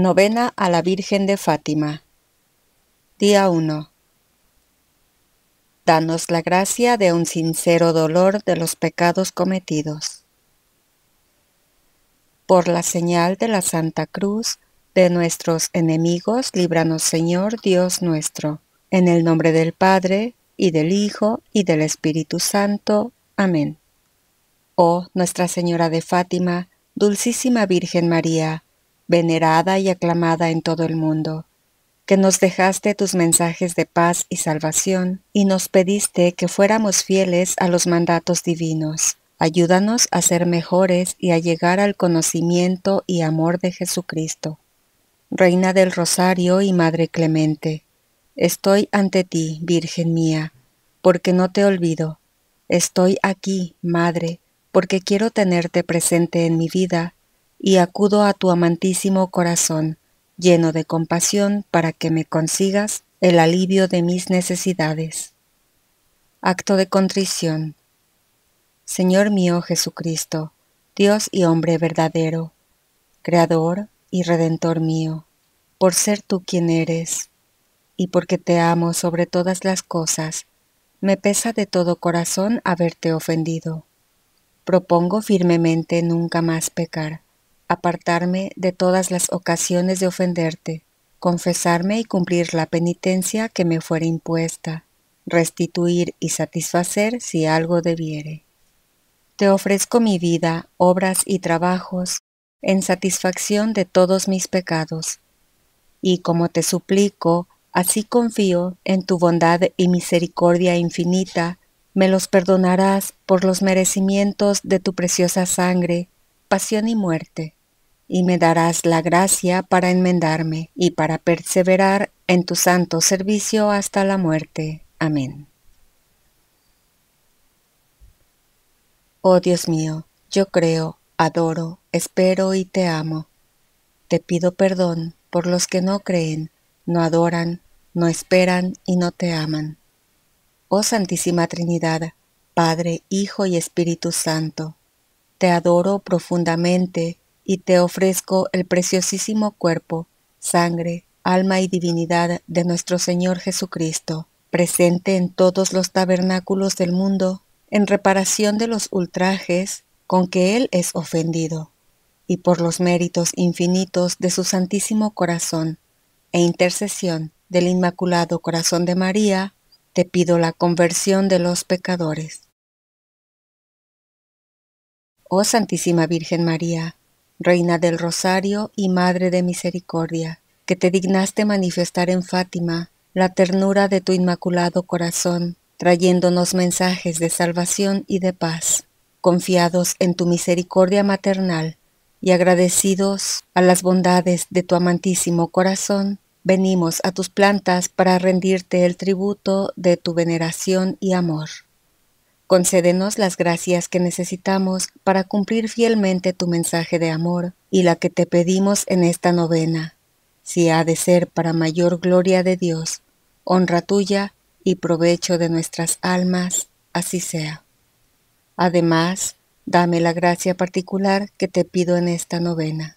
Novena a la Virgen de Fátima. Día 1. Danos la gracia de un sincero dolor de los pecados cometidos. Por la señal de la Santa Cruz, de nuestros enemigos, líbranos Señor Dios nuestro. En el nombre del Padre, y del Hijo, y del Espíritu Santo. Amén. Oh Nuestra Señora de Fátima, Dulcísima Virgen María, venerada y aclamada en todo el mundo, que nos dejaste tus mensajes de paz y salvación y nos pediste que fuéramos fieles a los mandatos divinos. Ayúdanos a ser mejores y a llegar al conocimiento y amor de Jesucristo. Reina del Rosario y Madre Clemente, estoy ante ti, Virgen mía, porque no te olvido. Estoy aquí, Madre, porque quiero tenerte presente en mi vida y acudo a tu amantísimo corazón, lleno de compasión, para que me consigas el alivio de mis necesidades. Acto de contrición. Señor mío Jesucristo, Dios y hombre verdadero, Creador y Redentor mío, por ser tú quien eres, y porque te amo sobre todas las cosas, me pesa de todo corazón haberte ofendido. Propongo firmemente nunca más pecar apartarme de todas las ocasiones de ofenderte, confesarme y cumplir la penitencia que me fuera impuesta, restituir y satisfacer si algo debiere. Te ofrezco mi vida, obras y trabajos, en satisfacción de todos mis pecados. Y como te suplico, así confío en tu bondad y misericordia infinita, me los perdonarás por los merecimientos de tu preciosa sangre, pasión y muerte y me darás la gracia para enmendarme y para perseverar en tu santo servicio hasta la muerte. Amén. Oh Dios mío, yo creo, adoro, espero y te amo. Te pido perdón por los que no creen, no adoran, no esperan y no te aman. Oh Santísima Trinidad, Padre, Hijo y Espíritu Santo, te adoro profundamente y te ofrezco el preciosísimo cuerpo, sangre, alma y divinidad de nuestro Señor Jesucristo, presente en todos los tabernáculos del mundo, en reparación de los ultrajes con que Él es ofendido, y por los méritos infinitos de su Santísimo Corazón, e intercesión del Inmaculado Corazón de María, te pido la conversión de los pecadores. Oh Santísima Virgen María, Reina del Rosario y Madre de Misericordia, que te dignaste manifestar en Fátima la ternura de tu inmaculado corazón, trayéndonos mensajes de salvación y de paz. Confiados en tu misericordia maternal y agradecidos a las bondades de tu amantísimo corazón, venimos a tus plantas para rendirte el tributo de tu veneración y amor. Concédenos las gracias que necesitamos para cumplir fielmente tu mensaje de amor y la que te pedimos en esta novena, si ha de ser para mayor gloria de Dios, honra tuya y provecho de nuestras almas, así sea. Además, dame la gracia particular que te pido en esta novena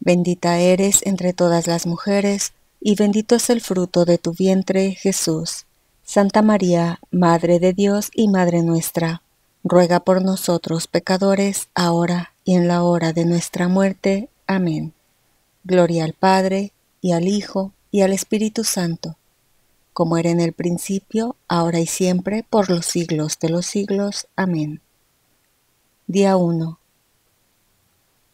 Bendita eres entre todas las mujeres, y bendito es el fruto de tu vientre, Jesús. Santa María, Madre de Dios y Madre nuestra, ruega por nosotros pecadores, ahora y en la hora de nuestra muerte. Amén. Gloria al Padre, y al Hijo, y al Espíritu Santo, como era en el principio, ahora y siempre, por los siglos de los siglos. Amén. Día 1.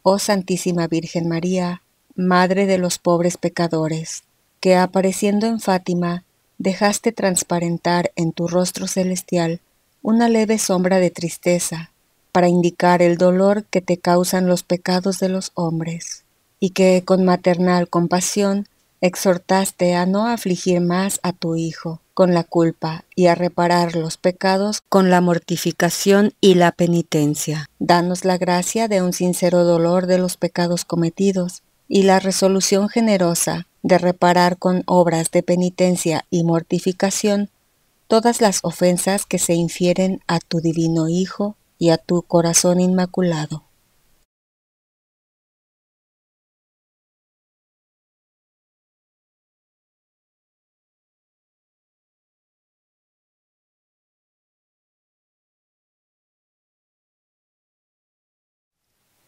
Oh Santísima Virgen María, Madre de los pobres pecadores, que apareciendo en Fátima, dejaste transparentar en tu rostro celestial una leve sombra de tristeza, para indicar el dolor que te causan los pecados de los hombres, y que con maternal compasión exhortaste a no afligir más a tu Hijo, con la culpa y a reparar los pecados con la mortificación y la penitencia. Danos la gracia de un sincero dolor de los pecados cometidos y la resolución generosa de reparar con obras de penitencia y mortificación todas las ofensas que se infieren a tu divino Hijo y a tu corazón inmaculado.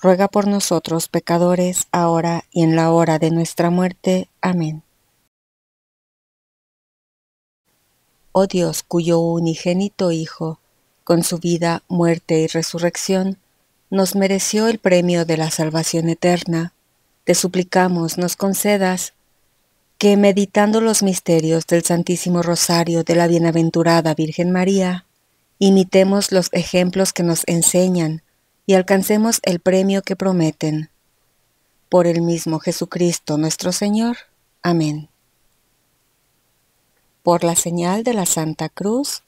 ruega por nosotros pecadores, ahora y en la hora de nuestra muerte. Amén. Oh Dios, cuyo unigénito Hijo, con su vida, muerte y resurrección, nos mereció el premio de la salvación eterna, te suplicamos nos concedas que, meditando los misterios del Santísimo Rosario de la Bienaventurada Virgen María, imitemos los ejemplos que nos enseñan y alcancemos el premio que prometen. Por el mismo Jesucristo nuestro Señor. Amén. Por la señal de la Santa Cruz,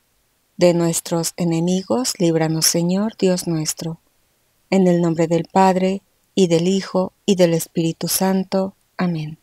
de nuestros enemigos, líbranos Señor Dios nuestro. En el nombre del Padre, y del Hijo, y del Espíritu Santo. Amén.